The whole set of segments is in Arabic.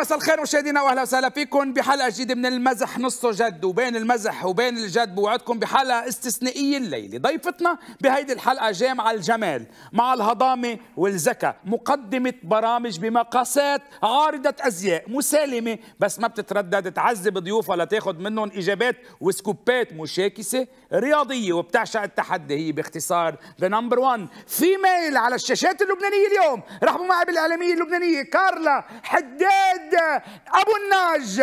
مساء الخير مشاهدينا واهلا وسهلا فيكم بحلقه جديده من المزح نصه جد وبين المزح وبين الجد بوعدكم بحلقه استثنائيه الليله ضيفتنا بهيدي الحلقه جامعه الجمال مع الهضامه والذكاء مقدمه برامج بمقاسات عارضه ازياء مسالمه بس ما بتتردد تعذب ضيوفها لتاخذ منهم اجابات وسكوبات مشاكسه رياضيه وبتعشق التحدي هي باختصار ذا نمبر 1 فيميل على الشاشات اللبنانيه اليوم رحبوا معي بالاعلاميه اللبنانيه كارلا حداد محمد ابو الناج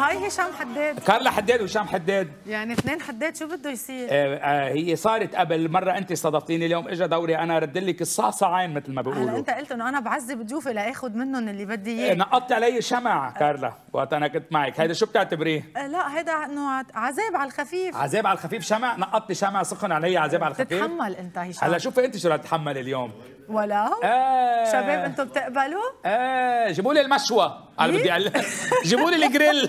هاي هشام حداد كارلا حداد وهشام حداد يعني اثنين حداد شو بده يصير؟ آه آه هي صارت قبل مرة أنت استضفتيني اليوم إجا دوري أنا رد لك الصعصعين عين مثل ما بيقولوا أنت قلت إنه أنا بعذب ضيوفي لآخذ منهم اللي بدي إياه آه، نقطت علي شمع آه. كارلا وقت أنا كنت معك هيدا شو بتعتبريه؟ آه، لا هيدا إنه عذاب على الخفيف عذاب على الخفيف شمع نقطتي شمع سخن علي عذاب على الخفيف تتحمل أنت هشام هلا شوفي أنت شو رح تتحمل اليوم ولا آه شباب أنتم بتقبلوا؟ آه جيبوا لي المشوى انا بدي إيه؟ جيبوا لي الجريل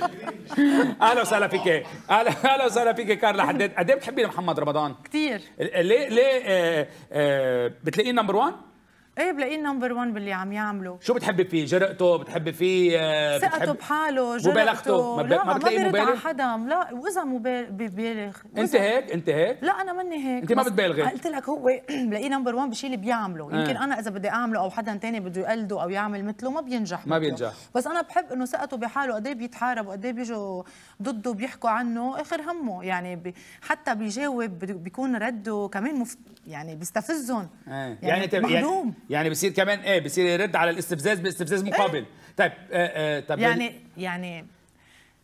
اهلا وسهلا فيك اهلا اهلا وسهلا فيك كارلا حداد قد ايه بتحبي محمد رمضان؟ كثير ليه ليه بتلاقيه نمبر 1؟ ايه بلاقيه نمبر 1 باللي عم يعمله شو بتحبي فيه جرأته بتحبي فيه آه، ثقته بتحب... بحاله جرأته مبالغته ما, ب... ما بتلاقي مبالغ على حدا لا واذا مبالغ ببالغ انت هيك انت هيك لا انا مني هيك انت ما بتبالغي قلت لك هو بلاقيه نمبر 1 بشيء اللي بيعمله آه. يمكن انا اذا بدي اعمله او حدا تاني بده يقلده او يعمل مثله ما بينجح ما بينجح بس انا بحب انه ثقته بحاله قد ايه بيتحارب وقد ايه بيجوا ضده بيحكوا عنه اخر همه يعني ب... حتى بيجاوب بيكون رده كمان مف... يعني بيستفزهم آه. يعني, يعني, يعني يعني بصير كمان ايه بصير يرد على الاستفزاز باستفزاز إيه. مقابل إيه؟ طيب آه آه طب يعني, يعني يعني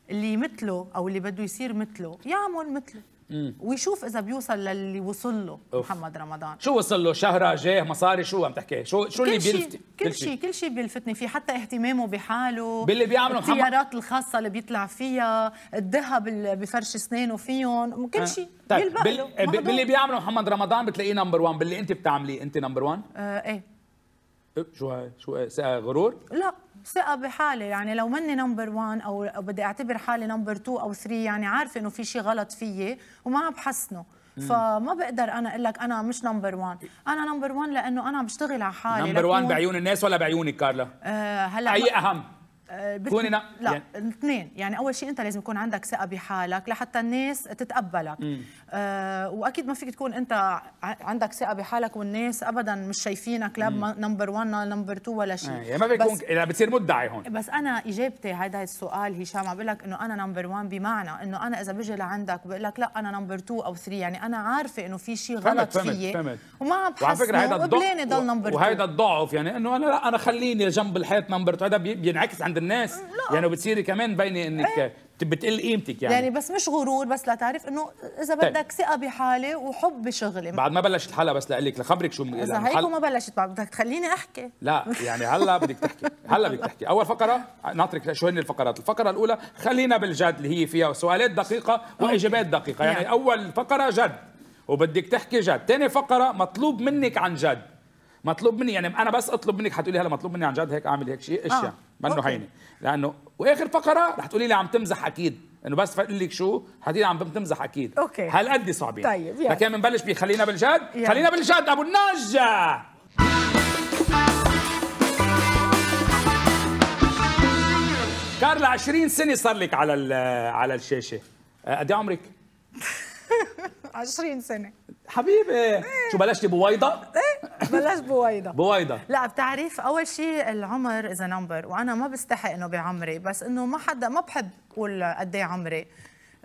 اللي مثله او اللي بده يصير مثله يعمل مثله مم. ويشوف اذا بيوصل للي وصل له أوف. محمد رمضان شو وصل له شهره جاه مصاري شو عم تحكي شو شو اللي بيلفت كل شيء كل شيء بيلفتني فيه حتى اهتمامه بحاله باللي بيعمله محمد الخاصه اللي بيطلع فيها الذهب اللي بفرش اسنانه فيهم كل آه. شيء طيب بال... باللي بيعمله محمد رمضان بتلاقيه نمبر 1 باللي انت بتعمليه انت نمبر 1 آه ايه شو شو ثقه إيه، غرور؟ لا ثقه بحالي يعني لو مني نمبر 1 او بدي اعتبر حالي نمبر 2 او 3 يعني عارفه انه في شيء غلط فيي وما عم بحسنه فما بقدر انا اقول لك انا مش نمبر 1 انا نمبر 1 لانه انا بشتغل على حالي نمبر 1 بعيون الناس ولا بعيونك كارلا آه هلا اي اهم آه، كوني لا يعني. الاثنين يعني اول شيء انت لازم يكون عندك ثقه بحالك لحتى الناس تتقبلك آه واكيد ما فيك تكون انت عندك ثقه بحالك والناس ابدا مش شايفينك لا نمبر 1 ولا نمبر 2 ولا شيء آه، يعني ما بيكون يعني بتصير مدعي هون بس انا اجابتي هذا السؤال هشام عم بقول لك انه انا نمبر 1 بمعنى انه انا اذا بجي لعندك بقول لك لا انا نمبر 2 او 3 يعني انا عارفه انه في شيء غلط فيي وما عم انه وبلاني ضل نمبر 2 وهيدا الضعف يعني انه انا لا انا خليني جنب الحيط نمبر 2 هذا بينعكس عند عند الناس لا. يعني بتصيري كمان باينه انك إيه. بتقل قيمتك يعني يعني بس مش غرور بس لتعرف انه اذا طيب. بدك ثقه بحالي وحب بشغلي بعد ما بلشت الحلقه بس لقلك لك لخبرك شو اذا يعني هيك ما بلشت بعد بدك تخليني احكي لا يعني هلا بدك تحكي هلا بدك تحكي اول فقره ناطرك شو هن الفقرات الفقره الاولى خلينا بالجد اللي هي فيها سؤالات دقيقه واجابات دقيقه يعني, يعني اول فقره جد وبدك تحكي جد ثاني فقره مطلوب منك عن جد مطلوب مني يعني انا بس اطلب منك حتقولي هلا مطلوب مني عن جد هيك اعمل هيك شيء اشياء آه. منه هيني لانه واخر فقره رح تقولي لي عم تمزح اكيد انه بس فقل لك شو حديد عم بتمزح اكيد اوكي هالقد صعبين طيب يلا لكن بنبلش بخلينا بالجد يلا. خلينا بالجد ابو النجا كارلا 20 سنه صار لك على على الشاشه آه، قد إيه عمرك 20 سنه حبيبي إيه؟ شو بلشت بويضه؟ ايه بلشت بويضه بويضه لا بتعرف اول شيء العمر اذا نمبر وانا ما بستحق انه بعمري بس انه ما حدا ما بحب اقول قد ايه عمري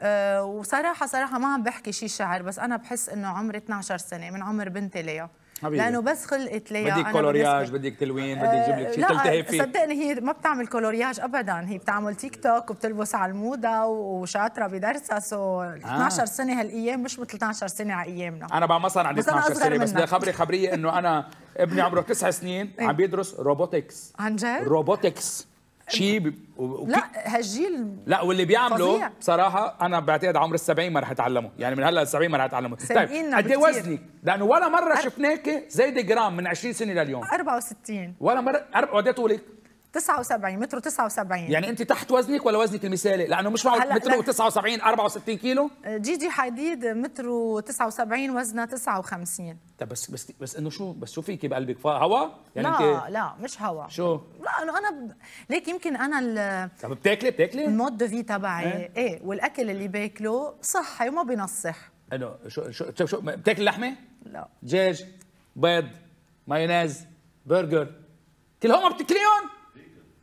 أه وصراحه صراحه ما عم بحكي شيء شعر بس انا بحس انه عمري 12 سنه من عمر بنتي ليا حبيبي. لانه بس خلقت ليا بدك كولورياج بدك تلوين بدك تجيب آه، لك شيء تلتهي فيه صدقني هي ما بتعمل كولورياج ابدا هي بتعمل تيك توك وبتلبس على الموضه وشاطره بدرسها سو 12 آه. سنه هالايام مش مثل 12 سنه على ايامنا انا بقى مثلا عندي 12 سنه بس بدي خبري خبريه انه انا ابني عمره تسع سنين إيه. عم بيدرس روبوتكس عن جد؟ روبوتكس شيء وكي... لا هالجيل لا واللي بيعمله بصراحه انا بعتقد عمر ال 70 ما رح اتعلمه يعني من هلا ال 70 ما رح اتعلمه طيب قد ايه وزنك لانه ولا مره أر... شفناك زايد جرام من 20 سنه لليوم 64 ولا مره أرب... قد ايه طولك 79 متر 79 يعني انت تحت وزنك ولا وزنك المثالي لانه مش معقول متر 79 64 كيلو آه، جي جي حديد متر 79 وزنها 59 طب بس بس بس انه شو بس شو فيكي بقلبك هوا يعني لا انت... لا مش هوا شو لا انه انا ب... ليك يمكن انا ال... طب بتاكلي بتاكلي المود دو في تبعي ايه؟, ايه والاكل اللي باكله صحي وما بنصح انه شو شو شو بتاكل لحمه لا دجاج بيض مايونيز برجر كلهم ما بتكليهم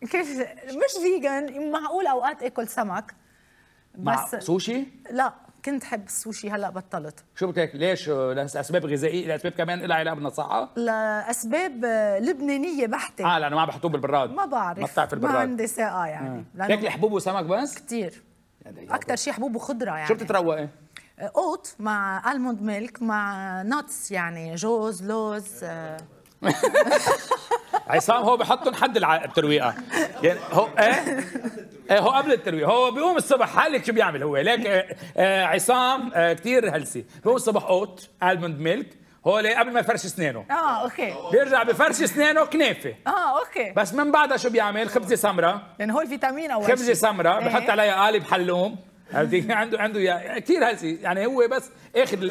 كيف مش فيجن معقول اوقات اكل سمك بس مع سوشي؟ لا كنت حب السوشي هلا بطلت شو بدك ليش لاسباب غذائيه لاسباب كمان لها علاقه بالصحه لاسباب لبنانيه بحته اه لانه ما بحطوه بالبراد ما بعرف ما بتعرف البراد ما عندي ساقه آه، يعني تاكلي آه. حبوب وسمك بس كثير اكثر شيء حبوب وخضره يعني شو بتتروقي اوت آه، مع الموند ميلك مع نوتس يعني جوز لوز عصام هو بحطهم حد الترويقه يعني هو ايه ايه هو قبل الترويق هو بيقوم الصبح حالك شو بيعمل هو ليك آه عصام آه كثير هلسي بيقوم الصبح اوت الموند ميلك هو قبل ما يفرش اسنانه اه اوكي بيرجع بفرش اسنانه كنافه اه اوكي بس من بعدها شو بيعمل خبزه سمراء لانه يعني هو الفيتامين اول خبزه سمراء إيه. بحط عليها قالب حلوم عنده عنده كثير هلسي يعني هو بس اخذ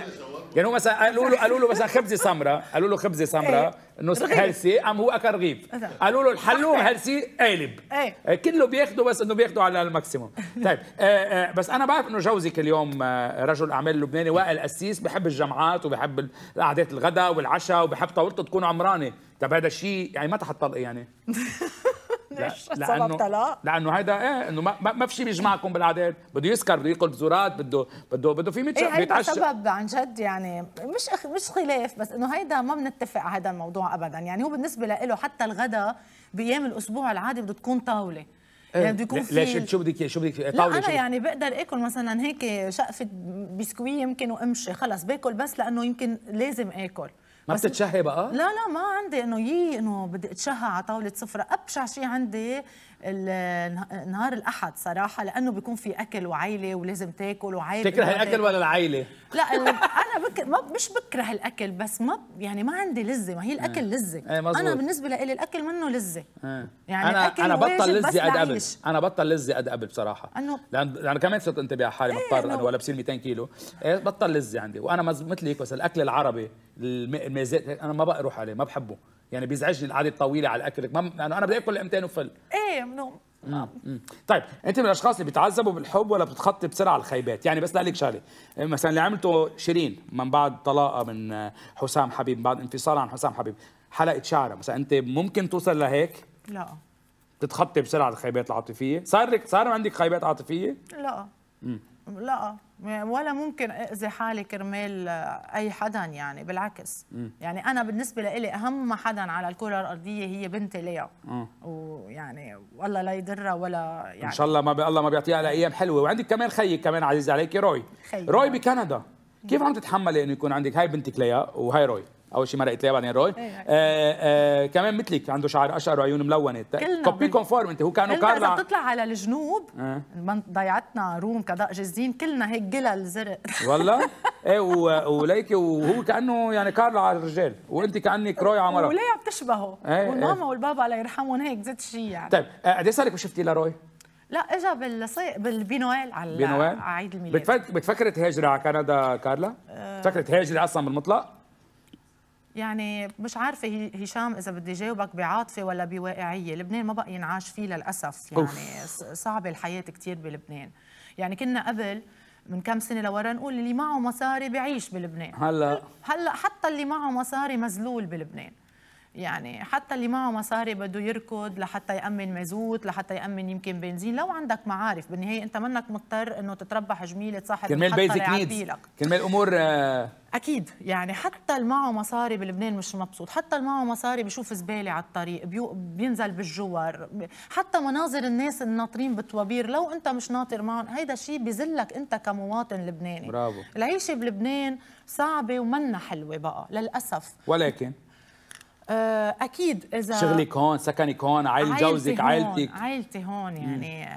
يعني هو مثلا قالوا له قالوا له مثلا خبزه سمراء قالوا له خبزه سمراء إيه. نص هلسي ام هو اكل رغيف قالوا له الحلوم هلسي قالب إيه. ايه. كله بياخده بس انه بياخده على الماكسيموم طيب إيه، بس انا بعرف انه جوزك اليوم رجل اعمال لبناني وائل قسيس بحب الجمعات وبحب قعدات الغداء والعشاء وبحب طاولته تكون عمراني طب هذا الشيء يعني متى حتطلقي يعني لانه طلاق لانه هيدا ايه انه ما, ما في شيء بيجمعكم بالعادات بده يسكر بده ياكل بزورات بده بده بده في متش... إيه بيتعشى سبب عن جد يعني مش أخ... مش خلاف بس انه هيدا ما بنتفق على هذا الموضوع ابدا يعني هو بالنسبه له حتى الغداء بايام الاسبوع العادي بده تكون طاوله إيه، يعني بده يكون في ليش شو بدك شو بدك طاوله لا انا شو يعني بقدر اكل مثلا هيك شقفه بسكويه يمكن وامشي خلص باكل بس لانه يمكن لازم اكل ما بتتشهي بقى؟ لا لا ما عندي انه يي انه بدي اتشهى على طاوله سفره، ابشع شيء عندي نهار الاحد صراحه لانه بيكون في اكل وعيله ولازم تاكل وعيب بتكره الاكل ولا العيله؟ لا انا بك... ما مش بكره الاكل بس ما يعني ما عندي لذه ما هي الاكل آه. لذه إيه، انا بالنسبه لي الاكل منه لذه آه. يعني انا انا بطل لذه قد قبل انا بطل لذه قد قبل بصراحه لانه لان كمان صرت انتبه على حالي إيه، مضطر انا ولا بصير 200 كيلو إيه، بطل لذه عندي وانا مثلك بس الاكل العربي الميزات انا ما بقى اروح عليه ما بحبه يعني بيزعجني القعده الطويله على الاكل ما يعني انا بدي اكل امتين وفل ايه منو طيب انت من الاشخاص اللي بيتعذبوا بالحب ولا بتتخطي بسرعه الخيبات يعني بس لك شغله مثلا اللي عملته شيرين من بعد طلاقه من حسام حبيب من بعد انفصالها عن حسام حبيب حلقه شعرها مثلا انت ممكن توصل لهيك لا بتتخطي بسرعه الخيبات العاطفيه صار لك صار عندك خيبات عاطفيه لا لا ولا ممكن اذي حالي كرمال آه، اي حدا يعني بالعكس م. يعني انا بالنسبه لإلي اهم حدا على الكره الارضيه هي بنتي ليا ويعني والله لا يضرها ولا يعني ان شاء الله ما الله ما بيعطيها على ايام حلوه وعندك كمان خيي كمان عزيز عليك روي خي روي بكندا كيف عم تتحملي انه يكون عندك هاي بنتك ليا وهاي روي اول شيء مرقت ليا بعدين روي إيه، إيه. آه آه كمان مثلك عنده شعر اشقر وعيون ملونه كوبي كونفورم انت هو كانوا كارلا اذا بتطلع على الجنوب آه. ضيعتنا روم كذا جزين كلنا هيك قلل زرق والله ايه وليكي وهو كانه يعني كارلا على الرجال وانت كانك روي على مرة وليه عم تشبهه ايه, إيه. والماما آه. والبابا الله يرحمهم هيك زيت شيء يعني طيب آه، قد ايه صار لك شفتي لروي؟ لا اجى بالصيف بالبينويل على بينوال؟ عيد الميلاد بتفكري تهاجري على كندا كارلا؟ أه... بتفكري تهاجري اصلا بالمطلق؟ يعني مش عارفه هشام اذا بدي جاوبك بعاطفه ولا بواقعيه لبنان ما بقى ينعاش فيه للاسف يعني أوف. صعبه الحياه كثير بلبنان يعني كنا قبل من كم سنه لورا نقول اللي معه مصاري بعيش بلبنان هلا هلا حتى اللي معه مصاري مزلول بلبنان يعني حتى اللي معه مصاري بده يركض لحتى يامن مازوت لحتى يامن يمكن بنزين لو عندك معارف بالنهايه انت منك مضطر انه تتربح جميله صاحب كرمال بيزك نيدز كرمال امور آه اكيد يعني حتى اللي معه مصاري بلبنان مش مبسوط حتى اللي معه مصاري بشوف زباله على الطريق بيو بينزل بالجوار حتى مناظر الناس الناطرين بالطوابير لو انت مش ناطر معهم هيدا شيء بذلك انت كمواطن لبناني برافو العيشه بلبنان صعبه ومنا حلوه بقى للاسف ولكن آه، اكيد اذا شغلك هون سكنك هون عائل جوزك عائلتك عائلتي هون يعني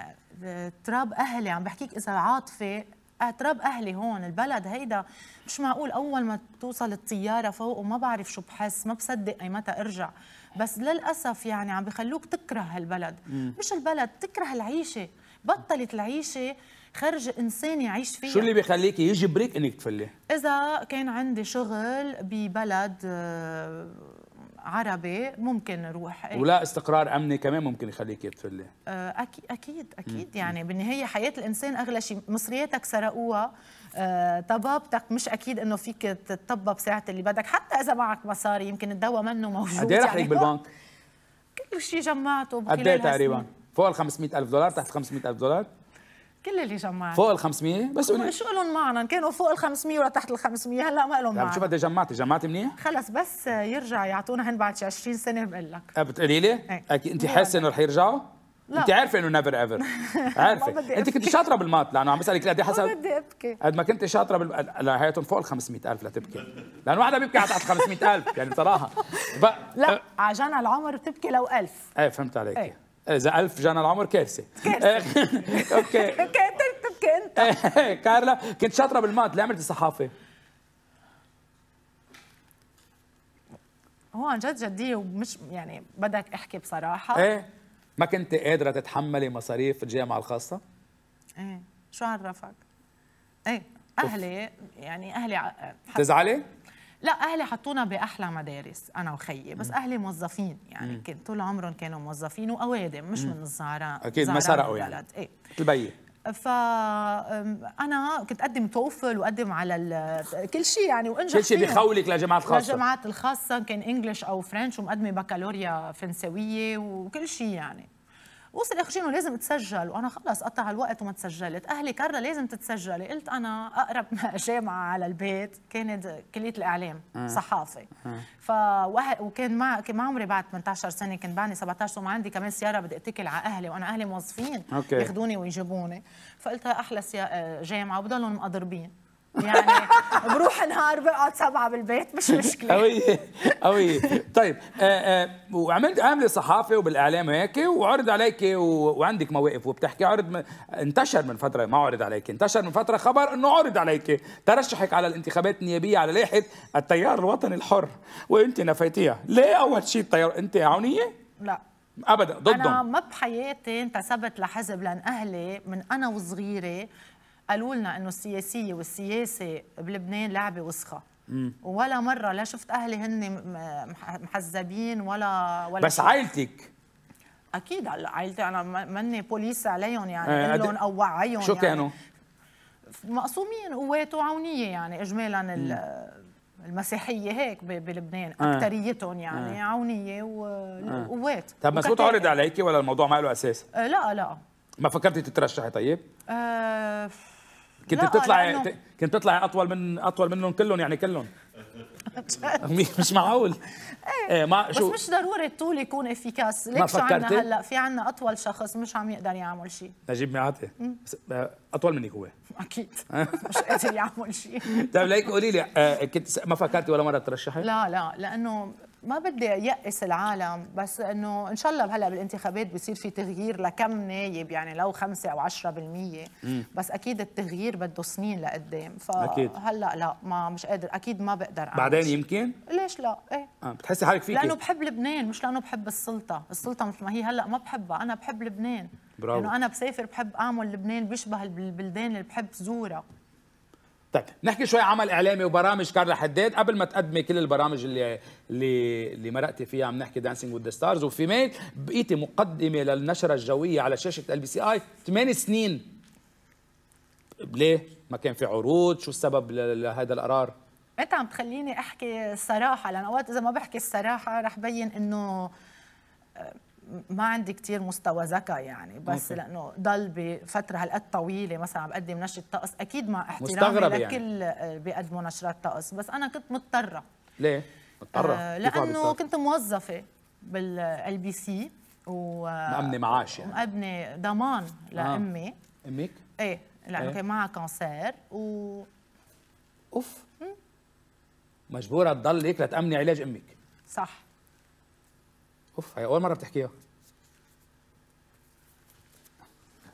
آه، تراب اهلي عم بحكيك اذا عاطفه آه، تراب اهلي هون البلد هيدا مش معقول اول ما توصل الطياره فوق وما بعرف شو بحس ما بصدق اي متى ارجع بس للاسف يعني عم بخلوك تكره هالبلد مم. مش البلد تكره العيشه بطلت العيشه خرج انسان يعيش فيها شو اللي بيخليك يجبرك انك تفلي اذا كان عندي شغل ببلد عربي ممكن نروح إيه؟ ولا استقرار امني كمان ممكن يخليك تفلي آه، اكيد اكيد اكيد مم. يعني بالنهايه حياه الانسان اغلى شيء مصرياتك سرقوها أه طبابتك مش اكيد انه فيك تطبب ساعه اللي بدك حتى اذا معك مصاري يمكن الدواء منه موجود قد ايه رح يعني. لك بالبنك؟ كل شيء جمعته قد ايه تقريبا؟ يعني. فوق ال 500000 دولار تحت 500000 دولار؟ كل اللي جمعت فوق ال 500 بس قولي شو لهم معنى كانوا فوق ال 500 ولا تحت ال 500 هلا ما لهم معنى طيب، شو بدي جمعتي جمعتي منيح خلص بس يرجع يعطونا هن بعد شي 20 سنه بقول لك بتقولي لي إيه. اكيد انت حاسه انه رح يرجعوا لا. انت عارفه انه نيفر ايفر عارفه انت كنت شاطره بالمات لانه عم بسالك قد ايه حسب بدي ابكي قد ما كنت شاطره بال... هيتهم فوق ال 500000 لتبكي لانه واحدة بيبكي على تحت 500000 يعني بصراحه ب... لا أه. عجنها العمر بتبكي لو 1000 ايه فهمت عليك ايه. إيه، اذا ألف جانا العمر كارثه كارثه اوكي تبكي انت كارلا كنت شاطره بالمات ليه عملتي صحافه؟ هو عن جد جديه ومش يعني بدك احكي بصراحه ايه ما كنت قادره تتحملي مصاريف الجامعه الخاصه؟ ايه شو عرفك؟ ايه اهلي يعني اهلي تزعلي؟ لا اهلي حطونا باحلى مدارس انا وخيي بس اهلي موظفين يعني كان طول عمرهم كانوا موظفين واوادم مش من الزهراء اكيد ما سرقوا يعني ايه ف انا كنت اقدم توفل واقدم على كل شيء يعني وانجح كل شيء بخولك لجامعات خاصه للجامعات الخاصه كان انجلش او فرنش ومقدمه بكالوريا فرنسويه وكل شيء يعني وصل اخر شيء انه لازم اتسجل وانا خلص قطع الوقت وما تسجلت اهلي كره لازم تتسجلي قلت انا اقرب جامعه على البيت كانت كليه الاعلام آه. صحافه آه. ف وكان مع ما عمري بعد 18 سنه كان بعدني 17 وما عندي كمان سياره بدي اتكل على اهلي وانا اهلي موظفين ياخذوني ويجيبوني فقلت احلى آه، جامعه وبضلهم مقضربين يعني بروح نهار بقعد سبعه بالبيت مش مشكله قويه قويه طيب آآ آه، آآ آه، وعملت عامله صحافه وبالاعلام هيك وعرض عليك وعندك مواقف وبتحكي عرض انتشر من فتره ما عرض عليك انتشر من فتره خبر انه عرض عليك ترشحك على الانتخابات النيابيه على لائحه التيار الوطني الحر وانت نفيتيها ليه اول شيء التيار انت عونيه لا ابدا ضدهم انا ما بحياتي انتسبت لحزب لان اهلي من انا وصغيره قالوا لنا انه السياسيه والسياسه بلبنان لعبه وسخه ولا مره لا شفت اهلي هن محزبين ولا ولا بس عائلتك اكيد عائلتي انا ماني بوليس عليهم يعني إيه، لهم او وعيهم شو يعني. كانوا؟ يعني مقسومين قوات وعونيه يعني اجمالا المسيحيه هيك بلبنان آه. اكثريتهم يعني آه. عونيه آه. وقوات طب مسؤول عرض عليكي ولا الموضوع ما له اساس؟ آه لا لا ما فكرتي تترشحي طيب؟ آه كنت بتطلعي كنت تطلعي اطول من اطول منهم كلهم يعني كلهم مش معقول إيه،, ايه ما بس شو... مش ضروري الطول يكون افيكاس ليك شو عندنا هلا في عندنا اطول شخص مش عم يقدر يعمل شيء نجيب معاتي آه، اطول منك هو اكيد مش قادر يعمل شيء طيب ليك قولي لي آه، كنت ما فكرتي ولا مره ترشحي لا لا لانه ما بدي يأس العالم بس انه ان شاء الله هلا بالانتخابات بصير في تغيير لكم نايب يعني لو خمسة او 10% بس اكيد التغيير بده سنين لقدام فهلا لا ما مش قادر اكيد ما بقدر أعمل بعدين يمكن ليش لا ايه آه بتحسي حالك فيك لانه بحب لبنان مش لانه بحب السلطه السلطه مثل ما هي هلا ما بحبها انا بحب لبنان برافو لانه انا بسافر بحب اعمل لبنان بيشبه البلدان اللي بحب زورها طيب نحكي شوي عمل اعلامي وبرامج كارلا حداد قبل ما تقدمي كل البرامج اللي اللي اللي مرقتي فيها عم نحكي دانسينج وذ ستارز وفي ميل بقيتي مقدمه للنشره الجويه على شاشه ال بي سي اي ثمان سنين ليه ما كان في عروض شو السبب لهذا القرار انت عم تخليني احكي الصراحه لان اوقات اذا ما بحكي الصراحه رح بين انه ما عندي كتير مستوى ذكاء يعني بس ممكن. لانه ضل بفتره هالقد طويله مثلا عم بقدم نشره طقس اكيد مع احترامي يعني. لكل يعني. آه، بيقدموا نشرات طقس بس انا كنت مضطره ليه مضطره آه لانه كنت موظفه بالال بي سي و مأمنة معاش يعني مأمنة ضمان آه. لامي آه. امك ايه لانه إيه. كان معها كانسير و اوف مجبوره تضل هيك لتامني علاج امك صح اوف هي اول مره بتحكيها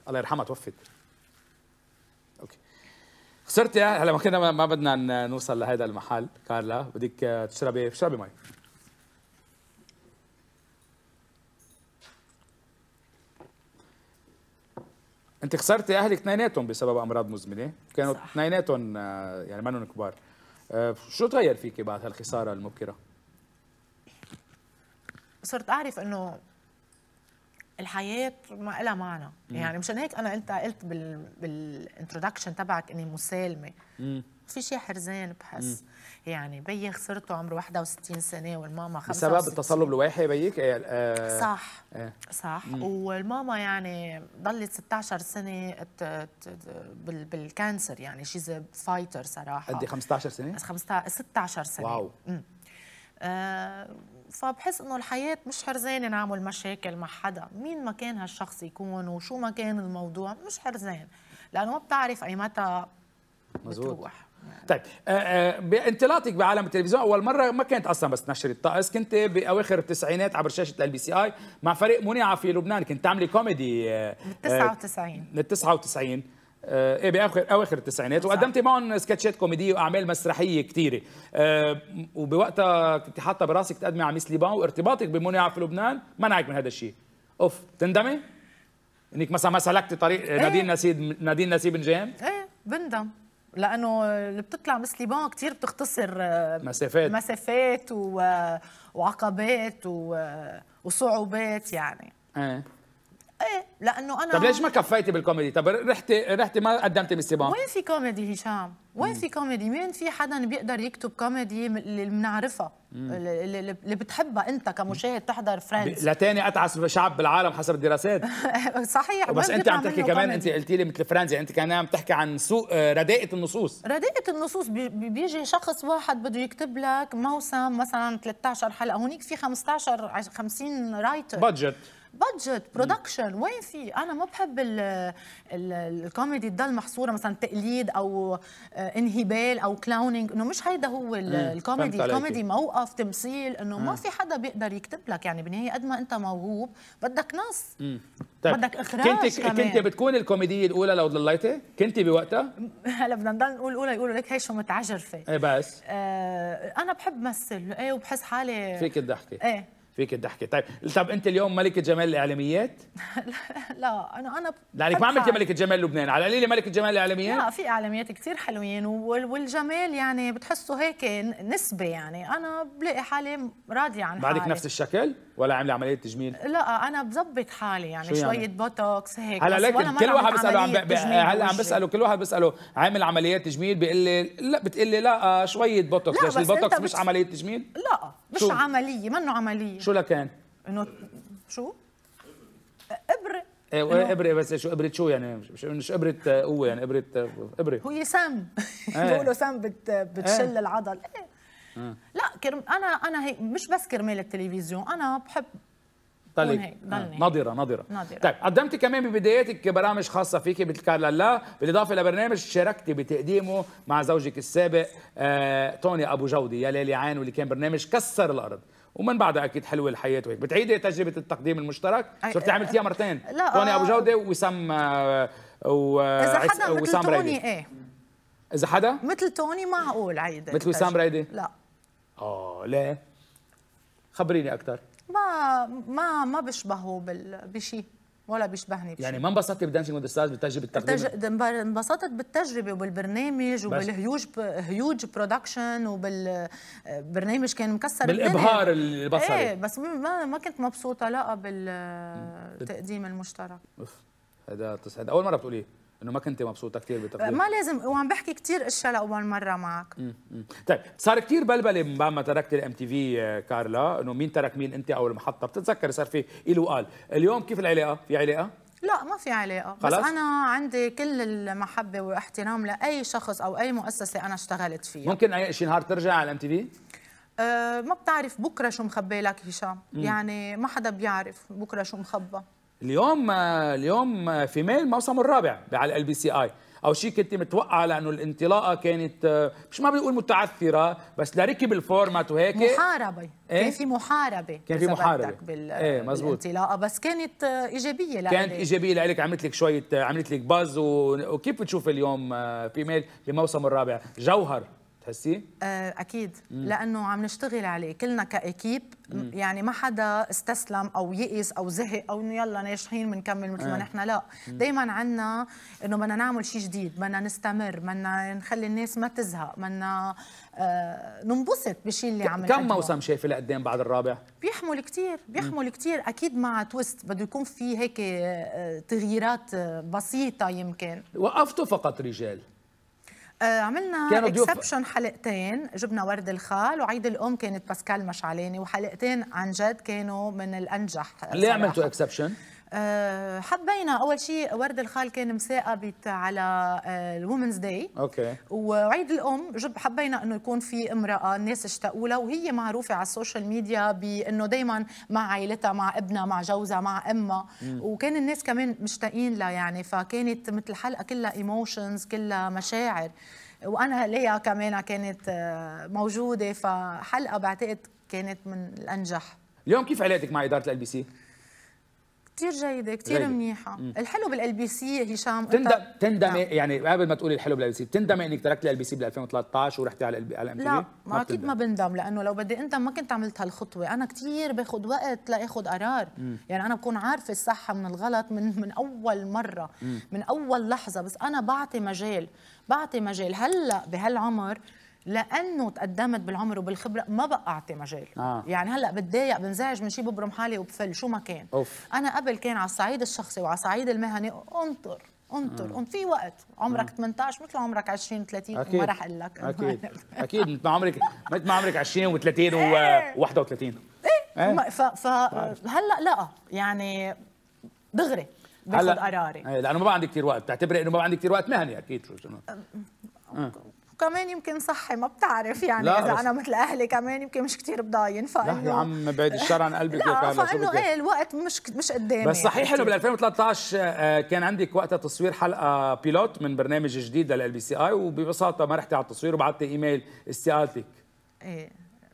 الله يرحمها توفت اوكي خسرت يا هلا ما كنا ما بدنا نوصل لهذا المحل كارلا بدك تشربي تشربي مي انت خسرتي اهلك اثنيناتهم بسبب امراض مزمنه كانوا اثنيناتهم آه، يعني ما كبار آه، شو تغير فيكي بعد هالخساره المبكره صرت اعرف انه الحياه ما لها معنى يعني مشان هيك انا انت قلت بال بالانترودكشن تبعك اني مسالمه في شيء حرزان بحس مم. يعني بيي خسرته عمره 61 سنه والماما 65 بسبب التصلب الوحي بيك آه،, آه صح آه. صح مم. والماما يعني ضلت 16 سنه بالكانسر يعني شيز فايتر صراحه قد 15 إيه؟ سنه 15 16 سنه واو آه فبحس انه الحياه مش حرزان نعمل مشاكل مع حدا مين ما كان هالشخص يكون وشو ما كان الموضوع مش حرزان لانه ما بتعرف اي متى بتروح يعني. طيب آه، آه، بانطلاقتك بعالم التلفزيون اول مره ما كانت اصلا بس نشر الطقس كنت باواخر التسعينات عبر شاشه ال بي سي اي مع فريق منيعه في لبنان كنت تعملي كوميدي بال 99 بال 99 آه، ايه باخر اواخر التسعينات وقدمت معهم سكتشات كوميديه واعمال مسرحيه كثيره أه وبوقتها كنت حاطه براسك تقدمي على ميس ليبان وارتباطك بمنى في لبنان منعك من هذا الشيء اوف تندمي انك مثلا ما سلكتي طريق ايه؟ نادين نسيب نادين نسيب نجام ايه بندم لانه اللي بتطلع ميس ليبان كثير بتختصر آه، مسافات مسافات و... وعقبات و... وصعوبات يعني ايه لانه انا طب ليش ما كفيتي بالكوميدي؟ طب رحتي رحتي ما قدمتي بالسباق وين في كوميدي هشام؟ وين في كوميدي؟ مين في حدا بيقدر يكتب كوميدي اللي بنعرفها اللي بتحبها انت كمشاهد تحضر فريندز لتاني اتعس شعب بالعالم حسب الدراسات صحيح بس انت عم تحكي كمان انت قلتي لي مثل فريندز يعني انت كمان عم تحكي عن سوء آه، رداءة النصوص رداءة النصوص بي بيجي شخص واحد بده يكتب لك موسم مثلا 13 حلقه هونيك في 15 50 رايتر بادجت بادجت برودكشن وين في انا ما بحب الكوميدي تضل محصوره مثلا تقليد او آه، انهبال او كلاونينج انه مش هيدا هو الكوميدي الكوميدي موقف تمثيل انه ما في حدا بيقدر يكتب لك يعني بالنهايه قد ما انت موهوب بدك نص طيب. بدك اخراج كنت كمان. كنت بتكون الكوميديه الاولى لو ضليتي كنت بوقتها هلا بدنا نضل نقول الاولى يقولوا لك هي شو متعجرفه ايه بس آه انا بحب مثل ايه وبحس حالي فيك تضحكي ايه فيك تضحكي طيب طب انت اليوم ملكه جمال الاعلاميات لا انا انا لانك ما عملتي ملكه جمال لبنان على قليله ملكه جمال الاعلاميات لا في اعلاميات كثير حلوين والجمال يعني بتحسه هيك نسبه يعني انا بلاقي حالي راضيه عن بعدك حالي بعدك نفس الشكل ولا عامل عمليه تجميل لا انا بظبط حالي يعني, يعني؟ شويه يعني؟ بوتوكس هيك هلا لكن كل واحد بساله عم هلا عم بساله كل واحد بساله عامل عمليه تجميل بيقول لي لا بتقول لي لا آه، شويه بوتوكس ليش البوتوكس مش عمليه تجميل لا مش شو؟ عمليه منه عمليه شو لكان انه شو ابره ايه ابره بس شو ابره شو يعني مش, مش ابره آه، قوه يعني ابره آه، ابره هو سم إيه. بيقولوا سم بتشل إيه. العضل ايه لا كرم انا انا هيك مش بس كرمال التلفزيون انا بحب آه. ضلني نضره نضره ناضره طيب قدمتي كمان ببداياتك برامج خاصه فيكي مثل كارلا لا بالاضافه لبرنامج شاركتي بتقديمه مع زوجك السابق آه، توني ابو جودي يا ليلي عين واللي كان برنامج كسر الارض ومن بعدها اكيد حلوه الحياه وهيك بتعيدي تجربه التقديم المشترك صرتي عملتيها مرتين لا توني ابو آه. جوده وسام آه و اذا حدا مثل توني ايه اذا حدا مثل توني معقول عيدي مثل وسام ريدي لا اه ليه؟ خبريني اكثر ما ما ما بشبهه بشيء ولا بيشبهني بشيء يعني ما انبسطتي بدانشينج وذ ستارز بالتجربه التقديم انبسطت بالتجربه وبالبرنامج وبالهيوج هيوج برودكشن وبالبرنامج كان مكسر بالابهار البصري ايه بس ما ما كنت مبسوطه لا بالتقديم المشترك اوف هذا تصعد اول مره بتقوليه انه ما كنت مبسوطه كثير بتقدير ما لازم وعم بحكي كثير اشياء لاول مره معك مم. مم. طيب صار كثير بلبله من بعد ما تركت الام آه، تي في كارلا انه مين ترك مين انت او المحطه بتتذكر صار في إله وقال اليوم كيف العلاقه في علاقه لا ما في علاقة خلاص؟ بس أنا عندي كل المحبة واحترام لأي شخص أو أي مؤسسة أنا اشتغلت فيها ممكن اي شيء نهار ترجع على الام تي في؟ ما بتعرف بكره شو مخبي لك هشام يعني ما حدا بيعرف بكره شو مخبى اليوم اليوم في ميل الموسم الرابع على ال بي سي اي او شيء كنت متوقع لانه الانطلاقه كانت مش ما بيقول متعثره بس لركب الفورمات وهيك محاربه إيه؟ كان في محاربه كان في محاربه بال... ايه مزبوط بالانطلاقه بس كانت ايجابيه لك كانت ايجابيه لك عملت لك شويه عملت لك باز و... وكيف بتشوف اليوم في ميل بموسم الرابع جوهر بتحسي؟ آه، اكيد مم. لانه عم نشتغل عليه كلنا كاكيب يعني ما حدا استسلم او يئس او زهق او انه يلا ناجحين بنكمل مثل آه. ما نحن لا دائما عندنا انه بدنا نعمل شيء جديد بدنا نستمر بدنا نخلي الناس ما تزهق بدنا آه ننبسط بالشيء اللي عم كم موسم شايفه لقدام بعد الرابع؟ بيحمل كثير بيحمل كثير اكيد مع تويست بده يكون في هيك آه، تغييرات آه، بسيطه يمكن وقفتوا فقط رجال آه، عملنا اكسبشن حلقتين جبنا ورد الخال وعيد الام كانت باسكال مشعلاني وحلقتين عن جد كانوا من الانجح ليه عملتوا اكسبشن؟ آه، حبينا اول شيء ورد الخال كان مساقبت على آه، الومنز داي اوكي وعيد الام جب حبينا انه يكون في امراه الناس اشتاقوا لها وهي معروفه على السوشيال ميديا بانه دائما مع عائلتها مع ابنها مع جوزها مع امها وكان الناس كمان مشتاقين لها يعني فكانت مثل الحلقه كلها ايموشنز كلها مشاعر وانا ليا كمان كانت آه، موجوده فحلقه بعتقد كانت من الانجح اليوم كيف علاقتك مع اداره ال بي سي؟ كثير جيده كثير منيحه مم. الحلو سي هشام تندم أنت... تندم نعم. يعني قبل ما تقولي الحلو بالال بي سي بتندمي انك تركت سي بال 2013 ورحتي على على بي لا ما اكيد ما بندم لانه لو بدي انت ما كنت عملت هالخطوه انا كثير باخذ وقت لاخذ قرار مم. يعني انا بكون عارفه الصح من الغلط من من اول مره مم. من اول لحظه بس انا بعطي مجال بعطي مجال هلا بهالعمر لانه تقدمت بالعمر وبالخبره ما بقى اعطي مجال آه. يعني هلا بتضايق بنزعج من شيء ببرم حالي وبفل شو ما كان أوف. انا قبل كان على الصعيد الشخصي وعلى الصعيد المهني انطر انطر في وقت عمرك 18 مثل عمرك 20 30 أكيد. ما رح اقول لك اكيد اكيد مثل ما عمرك مثل ما عمرك 20 و30 و31 ايه, إيه؟ ف... ف... هلا لا يعني دغري باخذ قراري إيه، لانه ما بقى عندي كثير وقت بتعتبري انه ما بقى عندي كثير وقت مهني اكيد شو شو وكمان يمكن صحي ما بتعرف يعني اذا انا مثل اهلي كمان يمكن مش كثير بضاين فانه يا عم بعد الشر عن قلبك لا فانه ايه الوقت مش مش قدامي بس صحيح انه يعني. بال 2013 آه، كان عندك وقتها تصوير حلقه بيلوت من برنامج جديد للال بي سي اي وببساطه ما رحتي على التصوير وبعثتي ايميل استقالتك ايه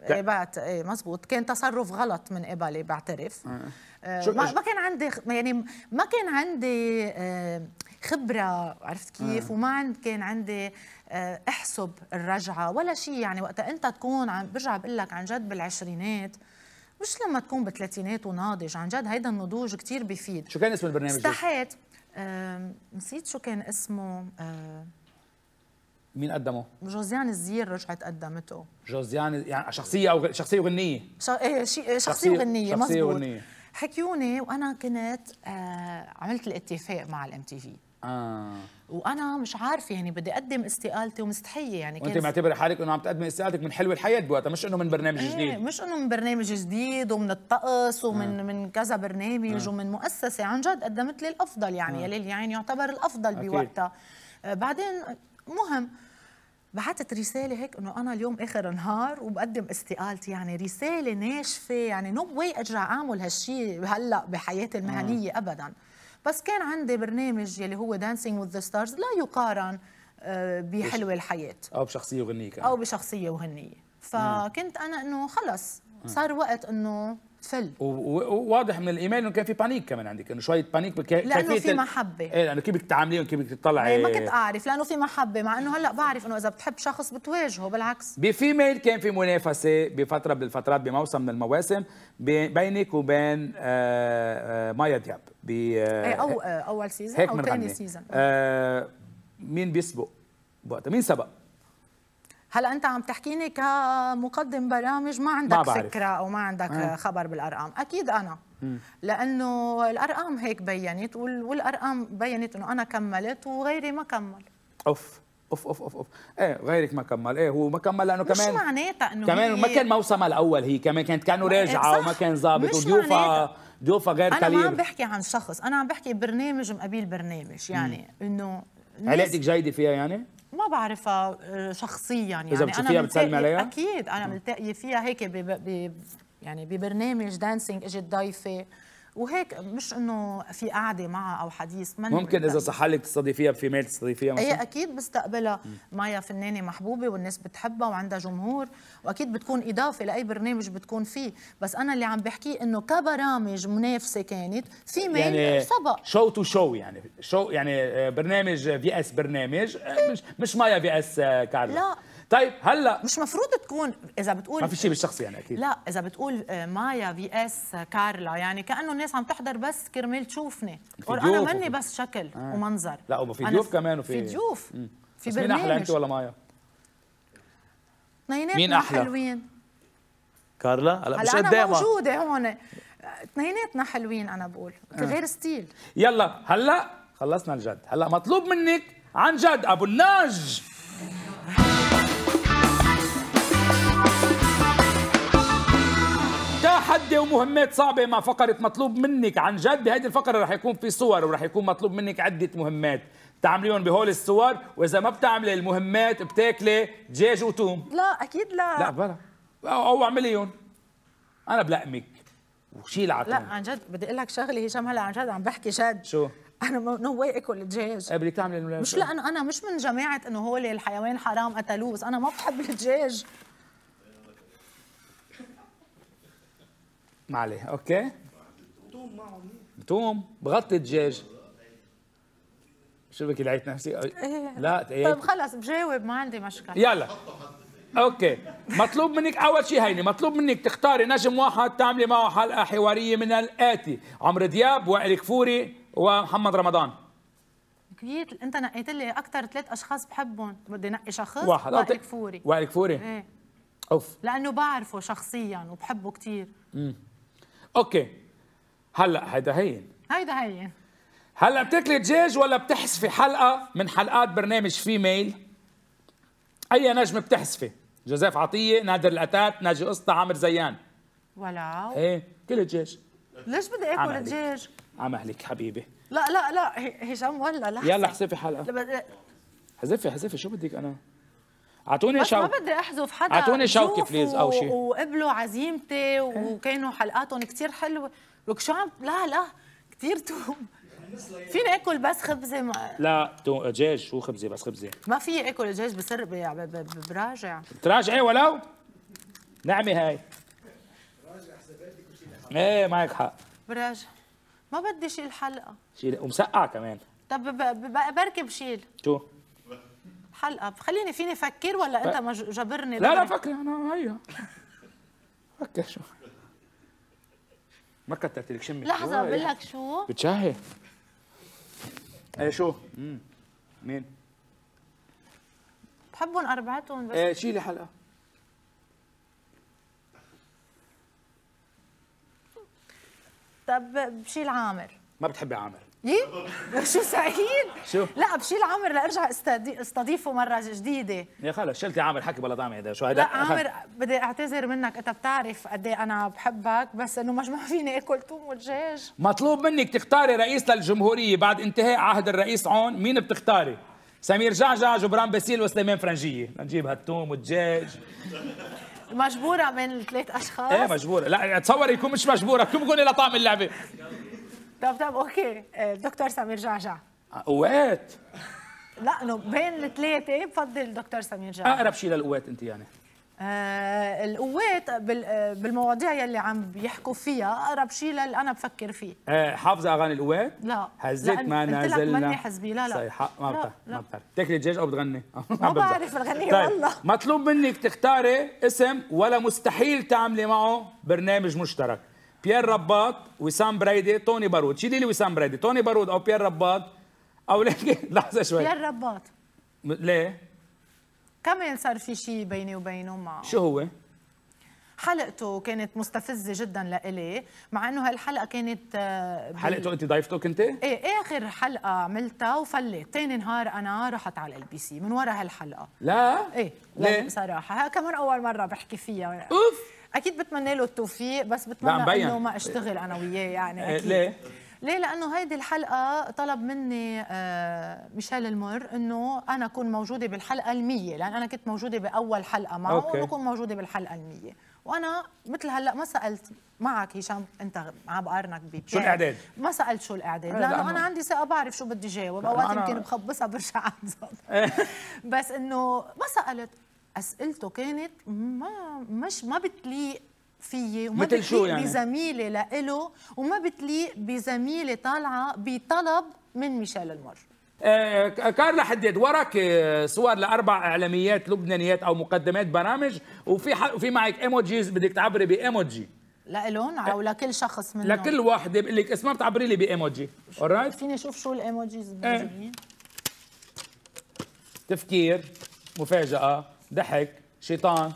ايه بعت ايه مزبوط كان تصرف غلط من قبلي إيه، بعترف آه. آه، ما, ما كان عندي يعني ما كان عندي آه خبره عرفت كيف وما وما كان عندي آه، احسب الرجعه ولا شيء يعني وقتها انت تكون عم برجع بقول لك عن جد بالعشرينات مش لما تكون بالثلاثينات وناضج عن جد هيدا النضوج كثير بيفيد شو كان اسم البرنامج استحيت نسيت شو كان اسمه آه، مين قدمه؟ جوزيان الزير رجعت قدمته جوزيان يعني شخصية أو شخصية وغنية ايه, إيه، شخصية وغنية شخصية وغنية حكيوني وأنا كنت آه، عملت الاتفاق مع الام تي في آه. وانا مش عارفه يعني بدي اقدم استقالتي ومستحيه يعني وانت معتبره حالك انه عم تقدمي استقالتك من حلو الحياه بوقتها مش انه من برنامج ايه جديد مش انه من برنامج جديد ومن الطقس ومن آه. من كذا برنامج آه. ومن مؤسسه عن جد قدمت لي الافضل يعني آه. يلي يعني يعتبر الافضل بوقتها آه، بعدين مهم بعثت رسالة هيك انه انا اليوم اخر نهار وبقدم استقالتي يعني رسالة ناشفة يعني نو واي ارجع اعمل هالشيء هلا بحياتي المهنية ابدا بس كان عندي برنامج يلي هو دانسينج وذ ذا ستارز لا يقارن آه، بحلو الحياة أو بشخصية وغنية كمان. أو بشخصية وغنية فكنت أنا أنه خلص صار وقت أنه فل وواضح من الايميل انه كان في بانيك كمان عندك انه شويه بانيك بك... لانه في محبه ايه لانه كيف بدك تعامليه وكيف بدك تطلعي إيه، ما كنت اعرف لانه في محبه مع انه هلا بعرف انه اذا بتحب شخص بتواجهه بالعكس بفيميل كان في منافسه بفتره من الفترات بموسم من المواسم بينك وبين آه، آه، مايا دياب ب آه، ايه او اول سيزون او ثاني سيزون مين بيسبق وقتها مين سبق هلا انت عم تحكيني كمقدم برامج ما عندك ما بعرف. فكره او ما عندك مم. خبر بالارقام اكيد انا لانه الارقام هيك بينت والارقام بينت انه انا كملت وغيري ما كمل اوف اوف اوف اوف اوف ايه غيرك ما كمل ايه هو ما كمل لانه كمان مش معناتها انه كمان ما كان موسمها الاول هي كمان كانت كانه إيه، راجعه وما كان ظابط وضيوفها ضيوفها غير قليل انا ما عم بحكي عن شخص انا عم بحكي برنامج مقابل برنامج يعني انه علاقتك جيده فيها يعني؟ بعرفها آه، شخصيا يعني اذا بتشوفيها بتسلمي عليها؟ اكيد انا ملتقيه فيها هيك ب... ب... يعني ببرنامج دانسينج اجت ضيفه وهيك مش انه في قعده معها او حديث من ممكن اذا صح لك تستضيفيها في ميل تستضيفيها إيه، مثلا ايه اكيد بستقبلها مايا فنانه محبوبه والناس بتحبها وعندها جمهور واكيد بتكون اضافه لاي برنامج بتكون فيه بس انا اللي عم بحكيه انه كبرامج منافسه كانت في ميل يعني سبق شو تو شو يعني شو يعني آه، برنامج في اس برنامج آه، مش مش مايا في اس آه، كارلا لا طيب هلا مش مفروض تكون اذا بتقول ما في شيء بالشخصي يعني اكيد لا اذا بتقول آه، مايا في اس كارلا يعني كانه الناس عم تحضر بس كرمال تشوفني انا مني بس شكل آه. ومنظر لا وفي ضيوف كمان وفي في ضيوف في برنامج مين احلى انت ولا مايا؟ اثنيناتنا حلوين كارلا هلا مش قد ايه موجوده هون اثنيناتنا حلوين انا بقول آه. غير ستيل يلا هلا خلصنا الجد هلا مطلوب منك عن جد ابو الناج حد ومهمات صعبة مع فقرة مطلوب منك عن جد بهيدي الفقرة رح يكون في صور ورح يكون مطلوب منك عدة مهمات تعمليهم بهول الصور وإذا ما بتعملي المهمات بتاكلي دجاج وتوم لا أكيد لا لا بلا أو, اعمليهم أنا بلقمك وشيل عطوم لا عن جد بدي أقول لك شغلة هشام هلا عن جد عم بحكي جد شو؟ انا نو واي اكل الدجاج إيه، بدك تعملي مش لانه انا مش من جماعه انه هول الحيوان حرام قتلوه بس انا ما بحب الدجاج ما عليه اوكي بتوم معه بتوم بغطي الدجاج شو بكي لعيت نفسي إيه. لا إيه. طيب خلص بجاوب ما عندي مشكله يلا اوكي مطلوب منك اول شيء هيني مطلوب منك تختاري نجم واحد تعملي معه حلقه حواريه من الاتي عمرو دياب وائل كفوري ومحمد رمضان كبير انت نقيت لي اكثر ثلاث اشخاص بحبهم بدي نقي شخص واحد وائل كفوري وائل كفوري ايه اوف لانه بعرفه شخصيا وبحبه كثير امم اوكي هلا هيدا هين هيدا هين هلا بتاكلي دجاج ولا بتحسفي حلقه من حلقات برنامج فيميل اي نجم بتحسفي جوزيف عطيه نادر الاتات ناجي قسطة عامر زيان ولا ايه كل دجاج ليش بدي اكل دجاج عم اهلك حبيبي لا لا لا هشام ولا لا يلا حسفي حلقه حذفي حذفي شو بدك انا اعطوني شوقي ما بدي احذف حدا اعطوني شوكه بليز او شيء وقبلوا عزيمتي وكانوا حلقاتهم كثير حلوه لك شو عم لا لا كثير توم فيني اكل بس خبزه ما... لا دجاج شو خبزه بس خبزه ما في اكل دجاج بسر براجع تراجعي إيه، ولو نعمه هاي براجع حساباتك وشيل ايه معك حق براجع ما بدي شيل حلقه شيل ومسقعه كمان طب بركي بشيل شو حلقه خليني فيني افكر ولا انت ما جبرني لا لا فكر انا هيا فكر شو ما كترت لك شمي لحظه بقول لك شو بتشهي ايه شو؟ مم. مين؟ بحبهم اربعتهم بس ايه شيلي حلقه طب بشيل عامر ما بتحبي عامر ايه شو سعيد شو لا بشيل عمر لارجع استضيفه مره جديده يا خلص شلتي عامر حكي بلا طعمه هذا شو هذا لا عامر بدي اعتذر منك انت بتعرف قد إيه انا بحبك بس انه مش فيني اكل توم ودجاج مطلوب منك تختاري رئيس للجمهوريه بعد انتهاء عهد الرئيس عون مين بتختاري سمير جعجع جبران باسيل وسليمان فرنجيه نجيب هالتوم والدجاج مجبوره من ثلاث اشخاص ايه مجبوره لا اتصور يكون مش مجبوره كم بقولي لطعم اللعبه طب طب اوكي آه، دكتور سمير جعجع آه، قوات لا انه بين الثلاثه إيه، بفضل دكتور سمير جعجع اقرب شيء للقوات انت يعني آه القوات آه، بالمواضيع يلي عم بيحكوا فيها اقرب شيء للي انا بفكر فيه آه حافظه اغاني القوات؟ لا هزيت ما نزلنا ماني حزبي لا لا صحيح ما بتعرف ما بتعرف بتاكلي دجاج او بتغني؟ ما بعرف الغنية طيب. والله مطلوب منك تختاري اسم ولا مستحيل تعملي معه برنامج مشترك بيير رباط وسام بريدي توني بارود شيلي لي وسام بريدي توني بارود او بيير رباط او لحظه شوي بيير رباط ليه؟ كمان صار في شيء بيني وبينه معه شو هو؟ حلقته كانت مستفزه جدا لإلي مع انه هالحلقه كانت آه، بال... حلقته انت ضيفته كنت؟ إيه،, ايه اخر حلقه عملتها وفلت، ثاني نهار انا رحت على البي سي من ورا هالحلقه لا؟ ايه لا بصراحه، كمان اول مره بحكي فيها اوف اكيد بتمنى له التوفيق بس بتمنى انه ما اشتغل انا وياه يعني إيه، اكيد ليه؟ ليه لانه هيدي الحلقه طلب مني آه، ميشيل المر انه انا اكون موجوده بالحلقه ال100 لان انا كنت موجوده باول حلقه معه أوكي. موجوده بالحلقه ال100 وانا مثل هلا ما سالت معك هشام انت عم بقارنك بي شو الاعداد؟ ما سالت شو الاعداد إيه، لانه انا عندي ثقه بعرف شو بدي جاوب اوقات يمكن بخبصها برجع انزل إيه. بس انه ما سالت اسئلته كانت ما مش ما بتليق فيي وما مثل شو يعني؟ بزميله لإله وما بتليق بزميله طالعه بطلب من ميشيل المر آه كارلا حداد وراك آه، صور لاربع اعلاميات لبنانيات او مقدمات برامج وفي وفي معك ايموجيز بدك تعبري بايموجي لإلهم او آه، لكل شخص منهم لكل واحده بقول لك اسمها بتعبري لي بايموجي اورايت فيني اشوف شو الايموجيز آه. تفكير مفاجاه ضحك شيطان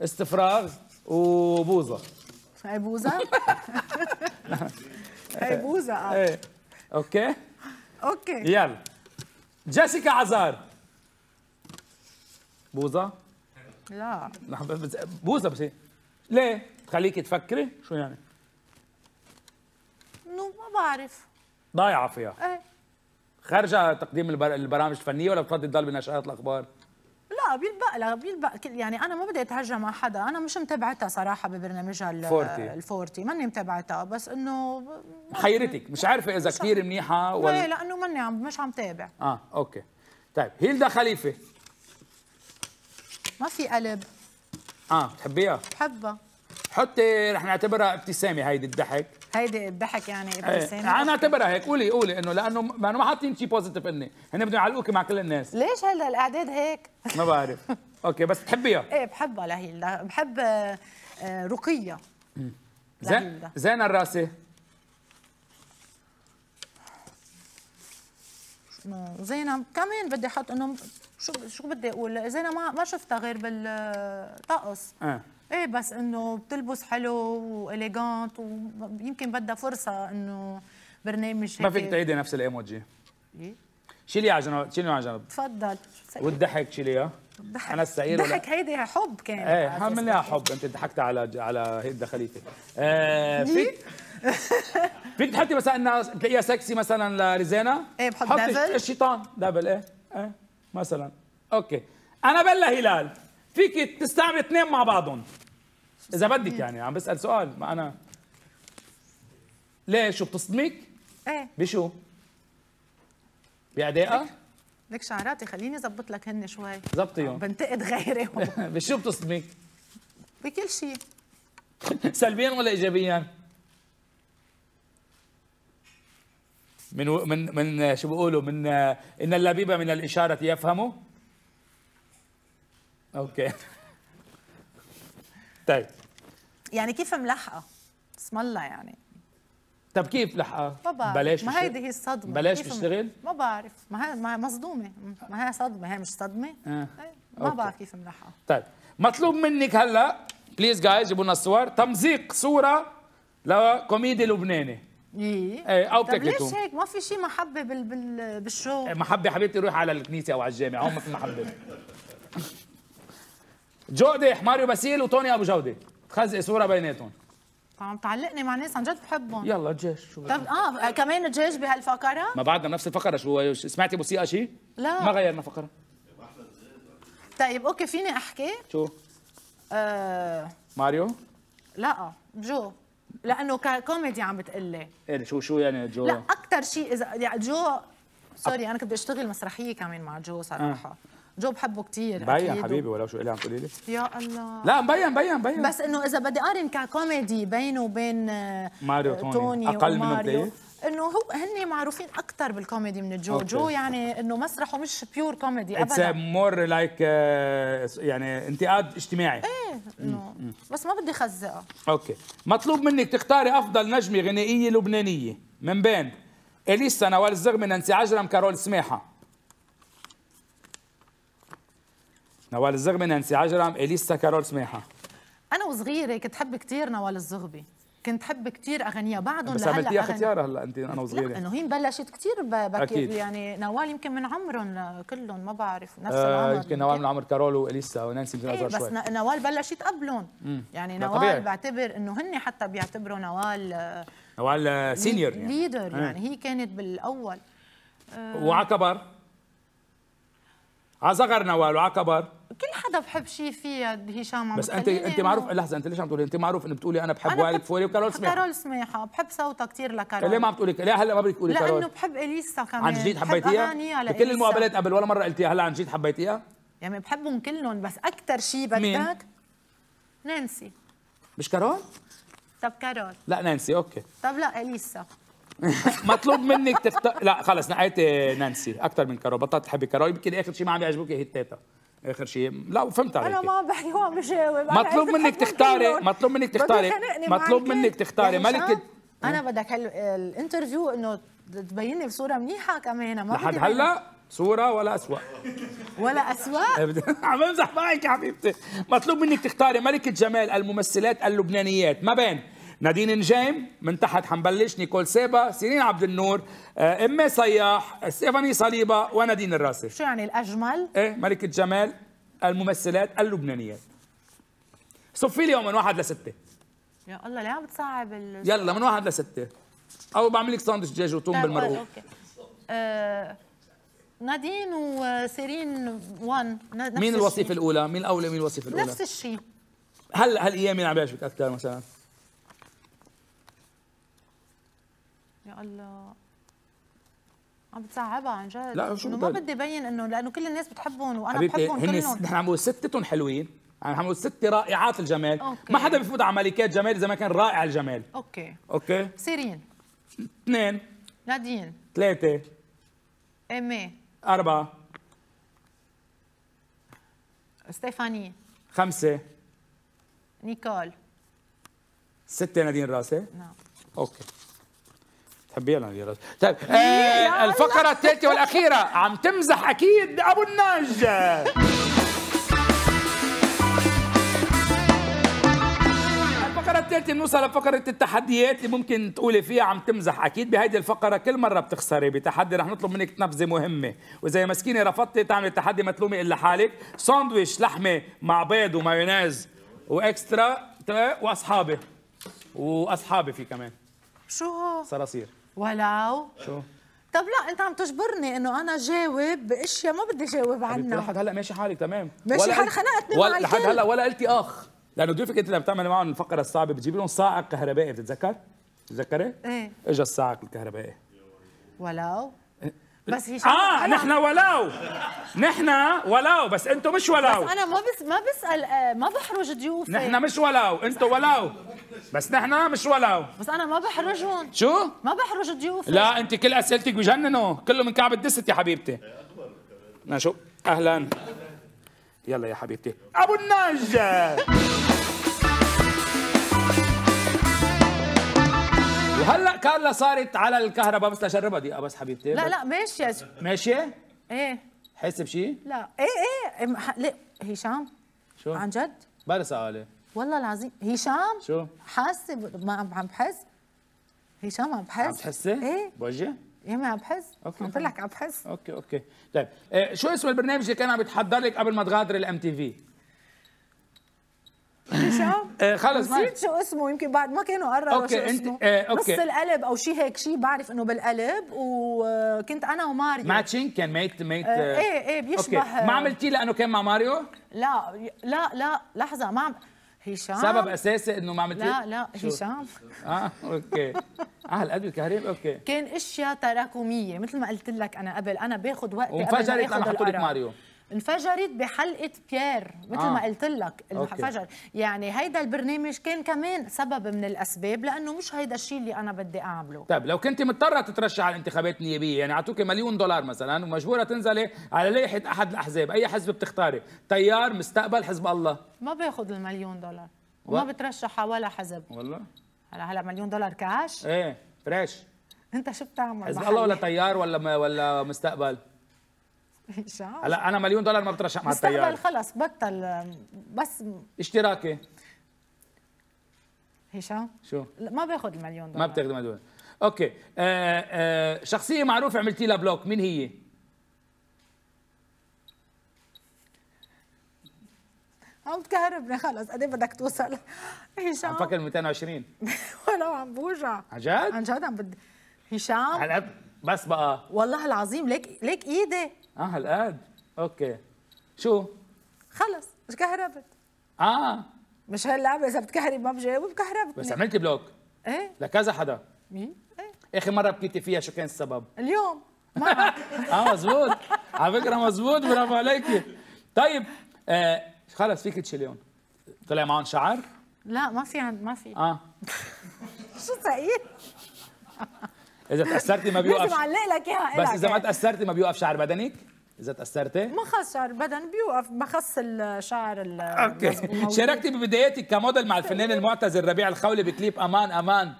استفراغ وبوظه هاي بوظه هاي بوظه اه إيه. اوكي اوكي يلا جيسيكا عزار بوظه لا بوظه بس ليه تخليكي تفكري شو يعني نو ما بعرف ضايعه فيها ايه خارجه تقديم البرامج الفنيه ولا بتفضل تضل بنشرات الاخبار لا بيلبق لا بيلبق يعني انا ما بدي اتهجم على حدا انا مش متابعتها صراحه ببرنامجها الفورتي الفورتي ماني متابعتها بس انه حيرتك مش عارفه اذا مش كثير منيحه ولا لا لانه ماني عم مش عم تابع اه اوكي طيب هيلدا خليفه ما في قلب اه بتحبيها؟ بحبها حطي رح نعتبرها ابتسامه هيدي الضحك هيدي الضحك يعني إيه، ابتسامه انا اعتبرها هيك قولي قولي انه لانه ما انا ما حاطين شيء بوزيتيف اني هن بدهم يعلقوكي مع كل الناس ليش هلا الاعداد هيك ما بعرف اوكي بس بتحبيها ايه بحبها لهيلا بحب آه، آه، رقيه زين زين الراسي زين كمان بدي احط انه شو شو بدي اقول زين ما ما شفتها غير بالطقس اه ايه بس انه بتلبس حلو واليجانت ويمكن بدها فرصه انه برنامج ما فيك تعيدي نفس الايموجي ايه شيلي على جنب شيلي على جنب تفضل والضحك شيليها انا السعير ضحك هيدي حب كان ايه عملناها حب انت ضحكت على على هيك دخليتي ايه فيك فيك تحطي مثلا تلاقيها سكسي مثلا لريزينا ايه بحط دبل الشيطان دبل ايه ايه مثلا اوكي انا بلا هلال فيك تستعمل اثنين مع بعضهم اذا بدك يعني عم بسال سؤال ما انا ليش بتصدمك؟ ايه بشو؟ بعدائها؟ لك شعراتي خليني زبط لك هن شوي ظبطيهم بنتقد غيري بشو بتصدمك؟ بكل شيء سلبيا ولا ايجابيا؟ من من من شو بيقولوا من ان اللبيب من الاشاره يفهمه اوكي طيب يعني كيف ملحقه اسم الله يعني طب كيف لحقه؟ ما بعرف بلاش ما هيدي هي الصدمة بلاش تشتغل؟ ما بعرف ما هي مصدومة ما هي صدمة هي مش صدمة؟ آه. إيه، ما بعرف كيف ملحقه طيب مطلوب منك هلا بليز جايز جيبوا لنا الصور تمزيق صورة لكوميدي لبناني ايه, ايه او طيب ليش هيك ما في شيء محبة بال... بال... بالشو؟ محبة حبيبتي روح على الكنيسة او على الجامعة هون ما في محبة جودي ماريو باسيل وطوني ابو جوده تخزق صوره بيناتهم طبعا تعلقني مع ناس عن جد بحبهم يلا الجيش شو طب اه كمان الجيش بهالفقره ما بعدنا نفس الفقره شو سمعتي موسيقى شيء؟ لا ما غيرنا فقره طيب اوكي فيني احكي؟ شو؟ آه ماريو؟ لا جو لانه ككوميدي عم بتقلي ايه شو شو يعني جو؟ لا اكثر شيء اذا يعني جو سوري انا كنت بدي اشتغل مسرحيه كمان مع جو صراحه آه. جو بحبه كثير مبين حبيبي ولو شو قلي عم تقولي لي يا الله لا مبين مبين مبين بس انه اذا بدي اقارن ككوميدي بينه وبين آه، ماريو توني, توني اقل منه بتلاقيه انه هو هن معروفين اكثر بالكوميدي من جو جو يعني انه مسرحه مش بيور كوميدي ابدا اتس مور لايك يعني انتقاد اجتماعي ايه mm, انه mm. بس ما بدي خزقها اوكي مطلوب منك تختاري افضل نجمه غنائيه لبنانيه من بين اليسا نوال الزغمي نانسي عجرم كارول سماحه نوال الزغبي نانسي عجرم اليسا كارول سماحه انا وصغيره كنت حب كثير نوال الزغبي كنت حب كثير اغانيها بعدهم بس عملتيها اختيار هلا انت انا وصغيره لانه هي بلشت كثير بكير أكيد. يعني نوال يمكن من عمرهم كلهم ما بعرف نفس آه العمر يمكن نوال من عمر كارول واليسا ونانسي يمكن اصغر إيه، شوي بس نوال بلشت قبلهم يعني نوال طبيعي. بعتبر انه هن حتى بيعتبروا نوال آه، نوال سينيور آه، يعني ليدر يعني هي كانت بالاول آه وعكبر عصغر نوال وعكبر حدا بحب شيء فيه هشام عم بس انت انت معروف لحظه انت ليش عم تقولي انت معروف انه بتقولي انا بحب وائل فوري وكارول سماحه كارول سماحه بحب صوتها كثير لكارول ليه ما عم تقولي ليه هلا ما بدك تقولي كارول لانه بحب اليسا كمان عن جديد حبيتيها كل المقابلات قبل ولا مره قلتيها هلا عن جديد حبيتيها يعني بحبهم كلهم بس اكثر شيء بدك نانسي مش كارول طب كارول لا نانسي اوكي طب لا اليسا مطلوب منك تختار لا خلص نقيت نانسي اكثر من كارول بطلت تحبي كارول يمكن اخر شيء ما عم يعجبوك هي التيتا اخر شيء لا فهمت عليك انا ما عم بحكي هو عم بجاوب مطلوب منك تختاري مطلوب منك يعني تختاري مطلوب منك تختاري ملكه انا بدك الانترفيو انه لي بصوره منيحه كمان ما لحد هلا صوره ولا اسوء ولا اسوء عم بمزح معك يا حبيبتي مطلوب منك تختاري ملكه جمال الممثلات اللبنانيات ما بين نادين نجيم من تحت حنبلش نيكول سيبا سيرين عبد النور آه، امي صياح ستيفاني صليبه ونادين الراسي شو يعني الاجمل ايه ملكه جمال الممثلات اللبنانيات صفي لي من واحد لسته يا الله ليه عم بتصعب يلا من واحد لسته او بعمل لك ساندويتش دجاج وتوم طيب، بالمرقوق اوكي آه، نادين وسيرين وان مين الوصيفه الاولى مين الاولى مين الوصيفه الاولى نفس الشيء هل هل ايام مين عم بيعجبك اكثر مثلا الله عم بتصعبها عن جد لا شو ما بدي بين انه لانه كل الناس بتحبهم وانا بحبهم كلهم نحن عم نقول ستتهم حلوين عم نقول ست رائعات الجمال أوكي. ما حدا بيفوت على ملكات جمال اذا ما كان رائع الجمال اوكي اوكي سيرين اثنين نادين ثلاثة ايمي أربعة ستيفاني خمسة نيكول ستة نادين راسي نعم اوكي تحبي يا الجرس طيب آه الفقره الثالثه والاخيره عم تمزح اكيد ابو النجا الفقرة الثالثة بنوصل لفقرة التحديات اللي ممكن تقولي فيها عم تمزح أكيد بهيدي الفقرة كل مرة بتخسري بتحدي رح نطلب منك تنفذي مهمة وإذا مسكينة رفضتي تعملي التحدي ما تلومي إلا حالك ساندويش لحمة مع بيض ومايونيز وإكسترا وأصحابي وأصحابي في كمان شو هو؟ صراصير ولو شو؟ طب لا انت عم تجبرني انه انا جاوب باشياء ما بدي جاوب عنها لحد هلا ماشي حالي تمام ماشي حالك خنقتني ولا لحد هلا ولا قلتي اخ لانه ضيوفك انت لما بتعملي معهم الفقره الصعبه بتجيب لهم صاعق كهربائي بتتذكر؟ بتتذكري؟ ايه اجى الصاعق الكهربائي ولو بس هي شغله اه نحن ولو نحن ولو بس انتم مش ولو بس انا ما بس ما بسال آه، ما بحرج ضيوفي نحن مش ولو انتم ولو بس نحن مش ولو بس انا ما بحرجهم شو؟ ما بحرج ضيوفي لا انت كل اسئلتك بجننوا كله من كعب الدست يا حبيبتي نعم، شو اهلا يلا يا حبيبتي ابو النجا هلا كارلا صارت على الكهرباء بس لاشربها دقيقه بس حبيبتي لا لا ماشية ماشيه؟ ايه حاسه بشيء؟ لا ايه ايه هشام شو؟ عن جد؟ بلا سؤال والله العظيم هشام شو؟ حاسه ما عم بحس هشام عم بحس عم تحسي؟ ايه بوجه؟ يا ما عم بحس اوكي قلت لك عم بحس اوكي اوكي طيب إيه شو اسم البرنامج اللي كان عم يتحضر لك قبل ما تغادر الام تي في؟ آه، خلص نسيت شو اسمه يمكن بعد ما كانوا قرروا شو اسمه آه، اوكي نص القلب او شيء هيك شيء بعرف انه بالقلب وكنت انا وماريو ماتشينج كان ميت ميت آه، ايه ايه بيشبه ما عملتيه لانه كان مع ماريو؟ لا لا لا لحظه ما عم هشام سبب اساسي انه ما عملتيه؟ لا لا هشام اه اوكي اه هالقد الكهرباء اوكي كان اشياء تراكميه مثل ما قلت لك انا قبل انا باخذ وقت وانفجرت انا حطيت ماريو انفجرت بحلقه بيير مثل آه. ما قلت لك انفجر يعني هيدا البرنامج كان كمان سبب من الاسباب لانه مش هيدا الشيء اللي انا بدي اعمله طيب لو كنت مضطره تترشح على الانتخابات النيابيه يعني اعطوك مليون دولار مثلا ومجبوره تنزلي على لائحه احد الاحزاب اي حزب بتختاري تيار مستقبل حزب الله ما باخذ المليون دولار وما بترشح على ولا حزب والله هلا هلا مليون دولار كاش ايه فريش انت شو بتعمل حزب الله ولا تيار ولا ولا مستقبل مش هلا انا مليون دولار ما بترشح مع التيار خلص بطل بس اشتراكي هشام شو؟ ما باخذ المليون دولار ما بتاخذ المليون دولار اوكي آه آه شخصيه معروفه عملتي لها بلوك مين هي؟ عم تكهربني خلص قد ايه بدك توصل هشام عم فكر 220 ولو عم بوجع عن جد؟ عن جد عم بدي هشام بس بقى والله العظيم ليك ليك ايدي اه هالقد اوكي شو خلص كهربت اه مش هاللعبه اذا بتكهرب ما بجاوب كهربت بس عملتي بلوك ايه لكذا حدا مين ايه اخر مره بكيتي فيها شو كان السبب اليوم اه مزبوط على فكره مزبوط برافو عليكي طيب آه خلص فيك تشيليهم طلع معهم شعر لا ما في ما في اه شو ثقيل اذا تاثرتي ما بيوقف لازم علق لك اياها بس اذا ما تاثرتي ما بيوقف شعر بدنك اذا تاثرتي ما خص شعر بدن بيوقف بخص الشعر اوكي شاركتي ببداياتك كموديل مع الفنان المعتزل ربيع الخولي بكليب امان امان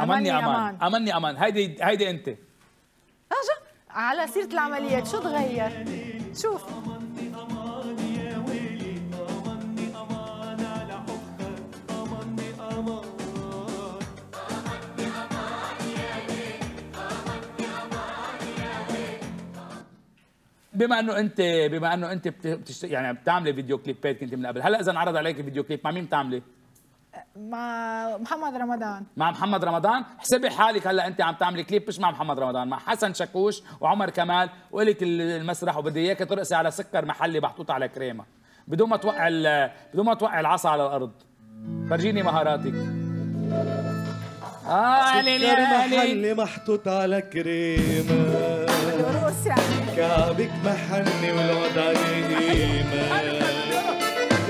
امني امان امني امان, هيدي هيدي انت آه، على سيره العمليات شو تغير شوف بما انه انت بما انه انت بتشت... يعني بتعملي فيديو كليبات كنت من قبل هلا اذا انعرض عليك فيديو كليب مع مين بتعملي مع محمد رمضان مع محمد رمضان حسبي حالك هلا انت عم تعملي كليب مش مع محمد رمضان مع حسن شاكوش وعمر كمال ولك المسرح وبدي اياك ترقصي على سكر محلي محطوط على كريمه بدون ما توقع بدون ما توقع العصا على الارض فرجيني مهاراتك اه الكرمة محطوط على كريمة كعبك محني والعود عليه قيمة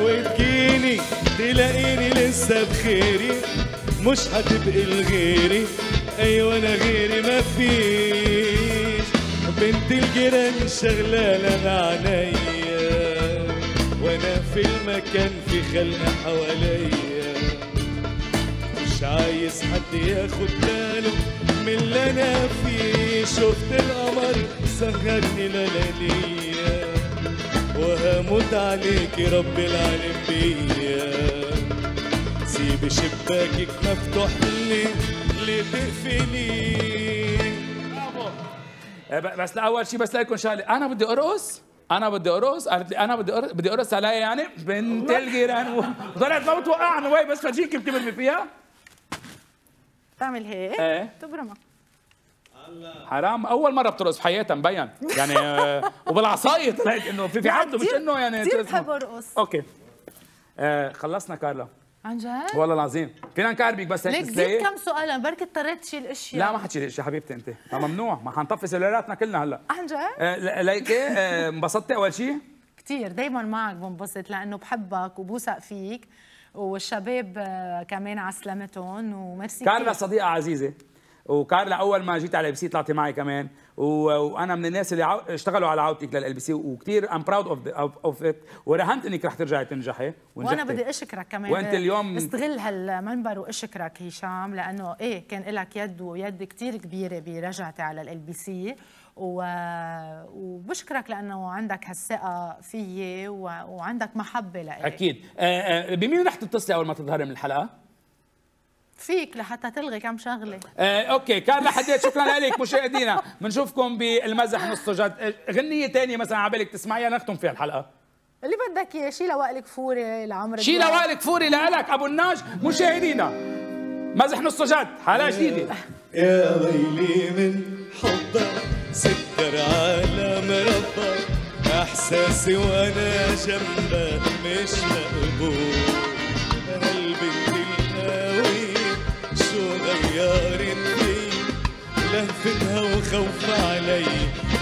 وتجيني تلاقيني لسه بخيري مش هتبقي لغيري ايوه انا غيري مفيش بنت الجيران شغلانة عنيا وانا في المكان في خلق حواليا مش عايز حد ياخد باله من اللي انا فيه شفت القمر سهرني لالاليا وهموت عليك رب العالم بيا سيب شباكك مفتوح لي ليه تقفلي آه، بس اول شيء بس لكم شغله انا بدي ارقص انا بدي ارقص قالت لي انا بدي ارقص بدي ارقص عليا يعني بنت الجيران وطلعت ما بتوقعني واي بس فرجيك كيف تبرمي فيها تعمل هيك ايه تبرمها حرام اول مره بترقص في حياتها مبين يعني آه، وبالعصايه طلعت انه في في عبده مش انه يعني كثير بحب ارقص اوكي آه خلصنا كارلا عن جد؟ والله العظيم فينا نكربك بس هيك ليك زيد كم سؤال انا بركي اضطريت تشيل اشياء لا ما حتشيل اشياء حبيبتي انت ممنوع ما حنطفي سلالاتنا كلنا هلا عن جد؟ آه ايه آه، انبسطتي آه اول شيء؟ كثير دائما معك بنبسط لانه بحبك وبوثق فيك والشباب آه، كمان على سلامتهم وميرسي كارلا صديقه عزيزه وكارلا اول ما جيت على ال بي سي طلعتي معي كمان وانا من الناس اللي اشتغلوا على عودتك للال بي سي وكثير ام براود اوف اوف ات ورهنت انك رح ترجعي تنجحي ونجحتي. وانا بدي اشكرك كمان وانت اليوم استغل هالمنبر واشكرك هشام لانه ايه كان لك يد ويد كثير كبيره برجعتي على ال بي سي وبشكرك لانه عندك هالثقه فيي وعندك محبه لإلي اكيد آه، آه، بمين رح تتصلي اول ما تظهري من الحلقه؟ فيك لحتى تلغي كم شغله آه، اوكي كان لحديت شكرا لك مشاهدينا بنشوفكم بالمزح نص جد آه، غنيه ثانيه مثلا على بالك تسمعيها نختم فيها الحلقه اللي بدك اياه شي لوائل كفوري لعمرو شي لوائل كفوري لك ابو الناج مشاهدينا مزح نص جد حلقه جديده يا ويلي من حبك سكر على مربك احساسي وانا جنبك مش مقبول قلبي القوي شو غيرت فيه لهفتها وخوف علي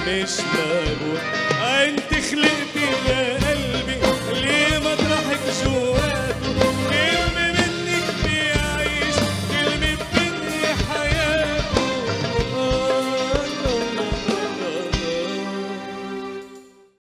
مش مقبول انت خلقتي لقلبي